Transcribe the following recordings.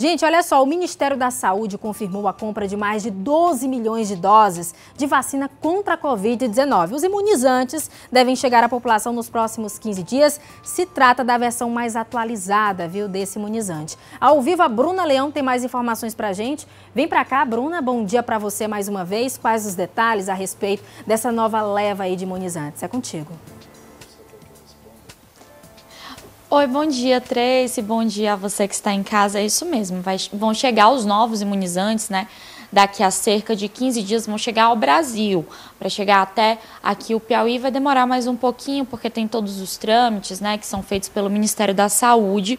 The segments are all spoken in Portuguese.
Gente, olha só, o Ministério da Saúde confirmou a compra de mais de 12 milhões de doses de vacina contra a Covid-19. Os imunizantes devem chegar à população nos próximos 15 dias. Se trata da versão mais atualizada, viu, desse imunizante. Ao vivo, a Bruna Leão tem mais informações pra gente. Vem pra cá, Bruna, bom dia pra você mais uma vez. Quais os detalhes a respeito dessa nova leva aí de imunizantes? É contigo. Oi, bom dia, Tracy. Bom dia a você que está em casa. É isso mesmo. Vai, vão chegar os novos imunizantes, né? Daqui a cerca de 15 dias vão chegar ao Brasil. Para chegar até aqui o Piauí vai demorar mais um pouquinho, porque tem todos os trâmites, né? Que são feitos pelo Ministério da Saúde.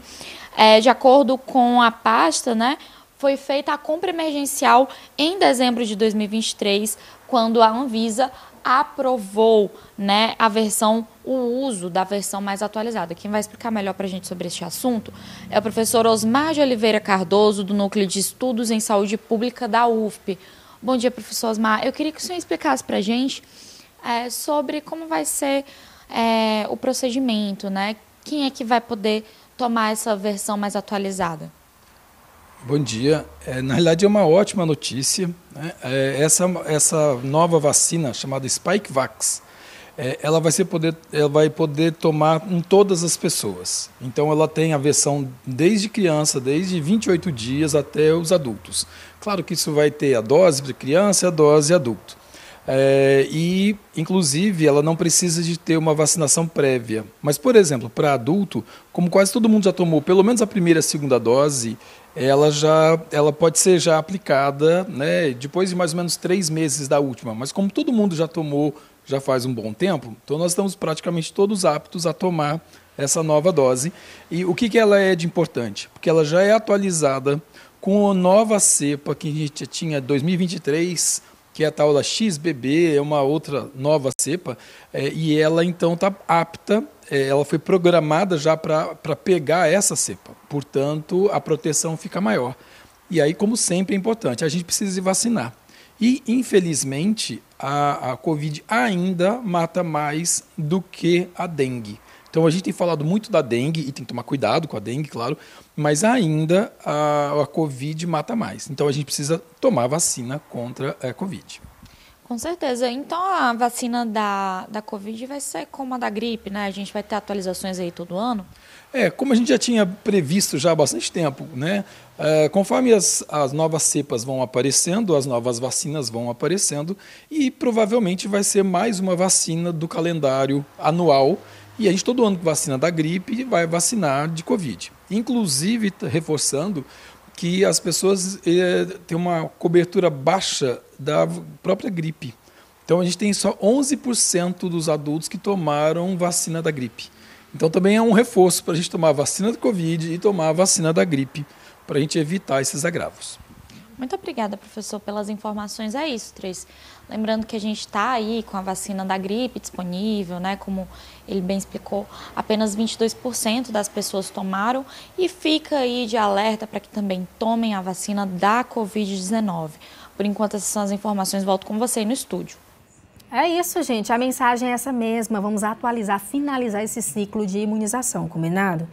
É, de acordo com a pasta, né? Foi feita a compra emergencial em dezembro de 2023, quando a Anvisa aprovou né, a versão, o uso da versão mais atualizada. Quem vai explicar melhor para a gente sobre este assunto é o professor Osmar de Oliveira Cardoso, do Núcleo de Estudos em Saúde Pública da UFP. Bom dia, professor Osmar. Eu queria que o senhor explicasse para a gente é, sobre como vai ser é, o procedimento, né? Quem é que vai poder tomar essa versão mais atualizada? Bom dia. É, na realidade, é uma ótima notícia. Né? É, essa, essa nova vacina, chamada Spikevax, é, ela, vai ser poder, ela vai poder tomar em todas as pessoas. Então, ela tem a versão desde criança, desde 28 dias até os adultos. Claro que isso vai ter a dose de criança, a dose adulto. É, e, inclusive, ela não precisa de ter uma vacinação prévia. Mas, por exemplo, para adulto, como quase todo mundo já tomou pelo menos a primeira e a segunda dose, ela já ela pode ser já aplicada né, depois de mais ou menos três meses da última. Mas como todo mundo já tomou já faz um bom tempo, então nós estamos praticamente todos aptos a tomar essa nova dose. E o que, que ela é de importante? Porque ela já é atualizada com a nova cepa que a gente tinha 2023, que é a tal da XBB, é uma outra nova cepa, é, e ela então está apta, é, ela foi programada já para pegar essa cepa. Portanto, a proteção fica maior. E aí, como sempre, é importante, a gente precisa se vacinar. E, infelizmente, a, a Covid ainda mata mais do que a dengue. Então, a gente tem falado muito da dengue, e tem que tomar cuidado com a dengue, claro, mas ainda a, a Covid mata mais. Então, a gente precisa tomar vacina contra a eh, Covid. Com certeza. Então a vacina da, da Covid vai ser como a da gripe, né? A gente vai ter atualizações aí todo ano? É, como a gente já tinha previsto já há bastante tempo, né? É, conforme as, as novas cepas vão aparecendo, as novas vacinas vão aparecendo e provavelmente vai ser mais uma vacina do calendário anual. E a gente todo ano vacina da gripe vai vacinar de Covid. Inclusive, reforçando que as pessoas eh, têm uma cobertura baixa da própria gripe. Então a gente tem só 11% dos adultos que tomaram vacina da gripe. Então também é um reforço para a gente tomar a vacina do Covid e tomar a vacina da gripe, para a gente evitar esses agravos. Muito obrigada, professor, pelas informações. É isso, Três. Lembrando que a gente está aí com a vacina da gripe disponível, né? Como ele bem explicou, apenas 22% das pessoas tomaram e fica aí de alerta para que também tomem a vacina da Covid-19. Por enquanto, essas são as informações. Volto com você no estúdio. É isso, gente. A mensagem é essa mesma. Vamos atualizar, finalizar esse ciclo de imunização, combinado?